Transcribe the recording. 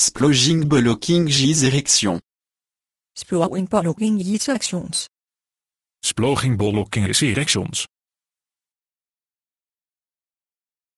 Sploging blocking is erection. Splowing blocking is erections. Sploging blocking is erections.